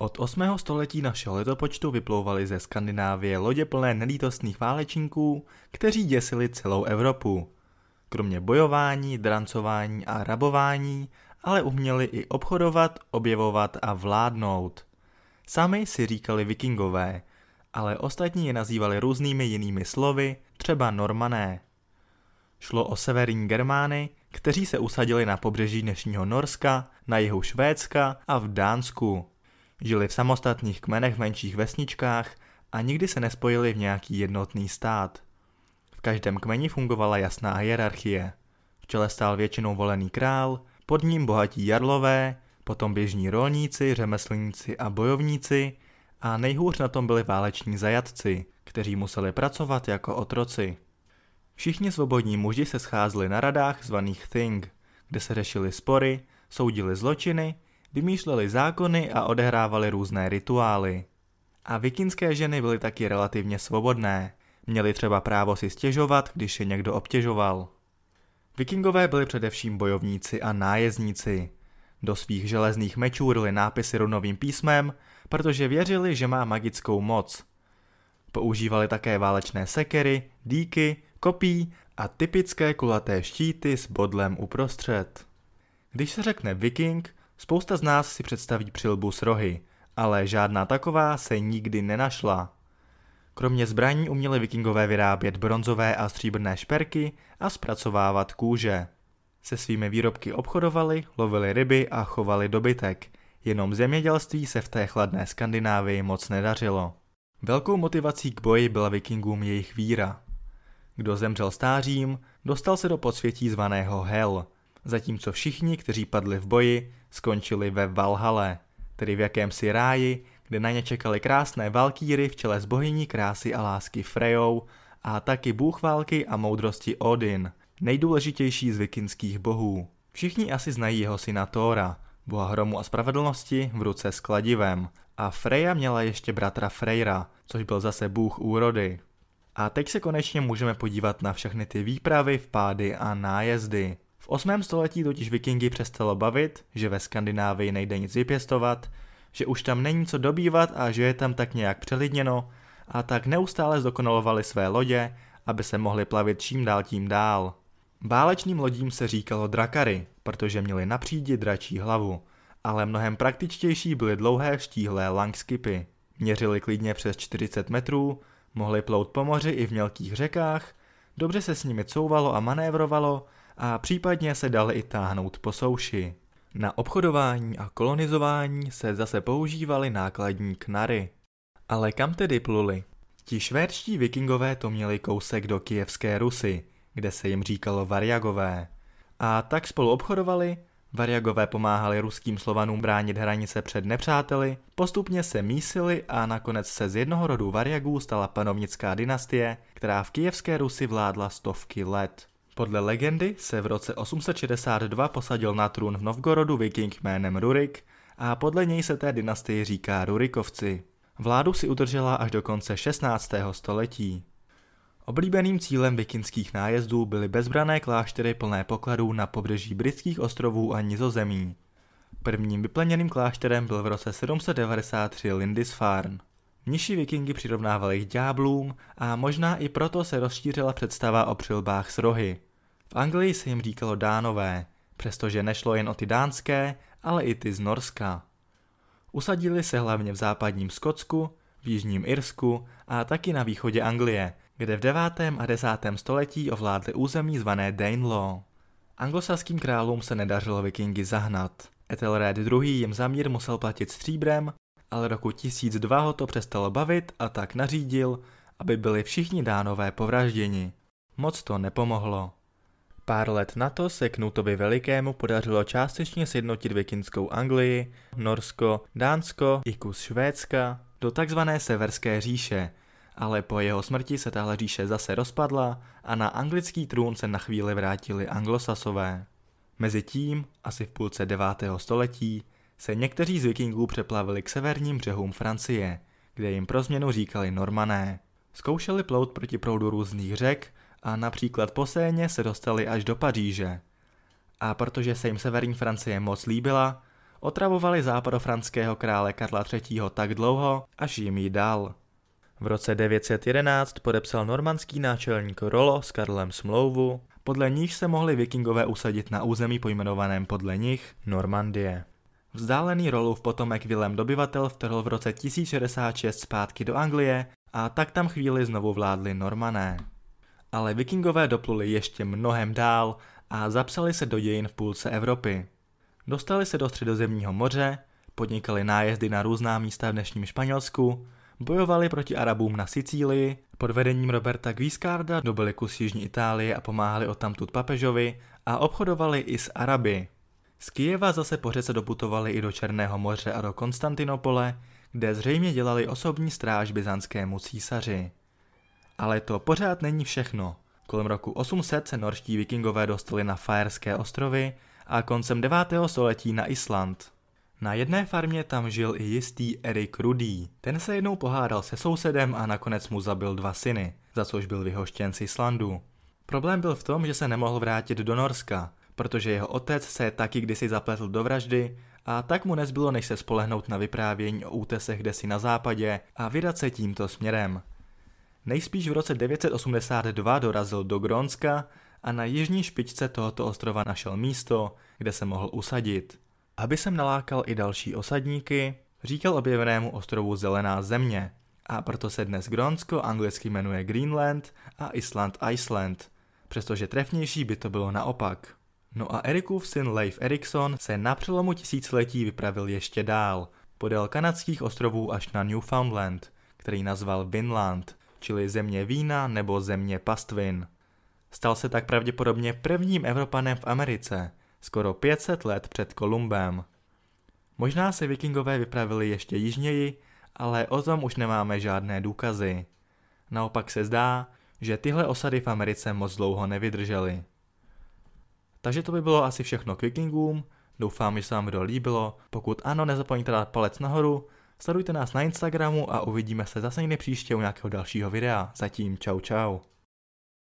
Od 8. století našeho letopočtu vyplouvaly ze Skandinávie lodě plné nelítostných válečníků, kteří děsili celou Evropu. Kromě bojování, drancování a rabování, ale uměli i obchodovat, objevovat a vládnout. Sami si říkali vikingové, ale ostatní je nazývali různými jinými slovy, třeba normané. Šlo o severní Germány, kteří se usadili na pobřeží dnešního Norska, na jihu Švédska a v Dánsku. Žili v samostatných kmenech v menších vesničkách a nikdy se nespojili v nějaký jednotný stát. V každém kmeni fungovala jasná hierarchie. V čele stál většinou volený král, pod ním bohatí jarlové, potom běžní rolníci, řemeslníci a bojovníci a nejhůř na tom byli váleční zajatci, kteří museli pracovat jako otroci. Všichni svobodní muži se scházeli na radách zvaných Thing, kde se řešili spory, soudili zločiny vymýšleli zákony a odehrávali různé rituály. A vikinské ženy byly taky relativně svobodné. Měly třeba právo si stěžovat, když je někdo obtěžoval. Vikingové byli především bojovníci a nájezdníci. Do svých železných mečů rly nápisy runovým písmem, protože věřili, že má magickou moc. Používali také válečné sekery, díky, kopí a typické kulaté štíty s bodlem uprostřed. Když se řekne viking, Spousta z nás si představí přilbu s rohy, ale žádná taková se nikdy nenašla. Kromě zbraní uměli vikingové vyrábět bronzové a stříbrné šperky a zpracovávat kůže. Se svými výrobky obchodovali, lovili ryby a chovali dobytek. Jenom zemědělství se v té chladné Skandinávii moc nedařilo. Velkou motivací k boji byla vikingům jejich víra. Kdo zemřel stářím, dostal se do podsvětí zvaného Hel – zatímco všichni, kteří padli v boji, skončili ve Valhale, tedy v jakémsi ráji, kde na ně čekaly krásné valkýry v čele s bohyní krásy a lásky Frejou a taky bůh války a moudrosti Odin, nejdůležitější z vikinských bohů. Všichni asi znají jeho syna Tóra, boha hromu a spravedlnosti v ruce s kladivem. A Freja měla ještě bratra Freyra, což byl zase bůh úrody. A teď se konečně můžeme podívat na všechny ty výpravy, vpády a nájezdy. V 8. století totiž vikingy přestalo bavit, že ve Skandinávii nejde nic vypěstovat, že už tam není co dobývat a že je tam tak nějak přelidněno, a tak neustále zdokonalovali své lodě, aby se mohli plavit čím dál tím dál. Bálečným lodím se říkalo drakary, protože měli na přídi dračí hlavu, ale mnohem praktičtější byly dlouhé štíhlé langskipy. Měřili klidně přes 40 metrů, mohli plout po moři i v mělkých řekách, dobře se s nimi couvalo a manévrovalo, a případně se dali i táhnout po souši. Na obchodování a kolonizování se zase používaly nákladní knary. Ale kam tedy pluli? Ti švédští vikingové to měli kousek do kijevské Rusy, kde se jim říkalo Variagové. A tak spolu obchodovali, Variagové pomáhali ruským slovanům bránit hranice před nepřáteli, postupně se mísili a nakonec se z jednoho rodu Variagů stala panovnická dynastie, která v kijevské Rusi vládla stovky let. Podle legendy se v roce 862 posadil na trůn v Novgorodu viking jménem Rurik a podle něj se té dynastii říká Rurikovci. Vládu si udržela až do konce 16. století. Oblíbeným cílem vikinských nájezdů byly bezbrané kláštery plné pokladů na pobřeží britských ostrovů a nizozemí. Prvním vyplněným klášterem byl v roce 793 Lindisfarne. Nižší vikingy přirovnávali k dňáblům a možná i proto se rozšířila představa o přilbách s rohy. V Anglii se jim říkalo dánové, přestože nešlo jen o ty dánské, ale i ty z Norska. Usadili se hlavně v západním Skotsku, v jižním Irsku a taky na východě Anglie, kde v 9. a 10. století ovládli území zvané Danelaw. Anglosaským králům se nedařilo vikingy zahnat. Ethelred II. jim za mír musel platit stříbrem, ale roku 1002 ho to přestalo bavit a tak nařídil, aby byli všichni dánové povražděni. Moc to nepomohlo. Pár let na to se Knutovi Velikému podařilo částečně sjednotit vikinskou Anglii, Norsko, Dánsko i kus Švédska do takzvané Severské říše, ale po jeho smrti se tahle říše zase rozpadla a na anglický trůn se na chvíli vrátili anglosasové. Mezitím, asi v půlce 9. století, se někteří z vikingů přeplavili k severním břehům Francie, kde jim pro změnu říkali normané. Zkoušeli plout proti proudu různých řek, a například po Séně se dostali až do Paříže. A protože se jim severní Francie moc líbila, otravovali západofranského krále Karla III. tak dlouho, až jim ji dal. V roce 911 podepsal normandský náčelník Rolo s Karlem smlouvu, podle níž se mohli vikingové usadit na území pojmenovaném podle nich Normandie. Vzdálený v potomek Vilém dobyvatel vtrhl v roce 1066 zpátky do Anglie a tak tam chvíli znovu vládli Normané ale vikingové dopluli ještě mnohem dál a zapsali se do dějin v půlce Evropy. Dostali se do středozemního moře, podnikali nájezdy na různá místa v dnešním Španělsku, bojovali proti Arabům na Sicílii, pod vedením Roberta Guiscarda dobili kus Jižní Itálie a pomáhali odtamtud papežovi a obchodovali i s Araby. Z Kijeva zase po řece doputovali i do Černého moře a do Konstantinopole, kde zřejmě dělali osobní stráž byzantskému císaři. Ale to pořád není všechno. Kolem roku 800 se norští vikingové dostali na Fajerské ostrovy a koncem 9. století na Island. Na jedné farmě tam žil i jistý Erik Rudý. Ten se jednou pohádal se sousedem a nakonec mu zabil dva syny, za což byl vyhoštěn z Islandu. Problém byl v tom, že se nemohl vrátit do Norska, protože jeho otec se taky kdysi zapletl do vraždy a tak mu nezbylo než se spolehnout na vyprávění o útesech desi na západě a vydat se tímto směrem. Nejspíš v roce 982 dorazil do Grónska a na jižní špičce tohoto ostrova našel místo, kde se mohl usadit. Aby se nalákal i další osadníky, říkal objevenému ostrovu Zelená země a proto se dnes Grónsko anglicky jmenuje Greenland a Island Iceland, přestože trefnější by to bylo naopak. No a Erikův syn Leif Erikson se na přelomu tisíciletí vypravil ještě dál, podél kanadských ostrovů až na Newfoundland, který nazval Vinland čili země vína nebo země pastvin. Stal se tak pravděpodobně prvním Evropanem v Americe, skoro 500 let před Kolumbem. Možná se vikingové vypravili ještě jižněji, ale o tom už nemáme žádné důkazy. Naopak se zdá, že tyhle osady v Americe moc dlouho nevydržely. Takže to by bylo asi všechno k vikingům, doufám, že se vám to líbilo, pokud ano, nezapomeňte dát palec nahoru, Sledujte nás na Instagramu a uvidíme se zase někdy příště u nějakého dalšího videa. Zatím čau čau.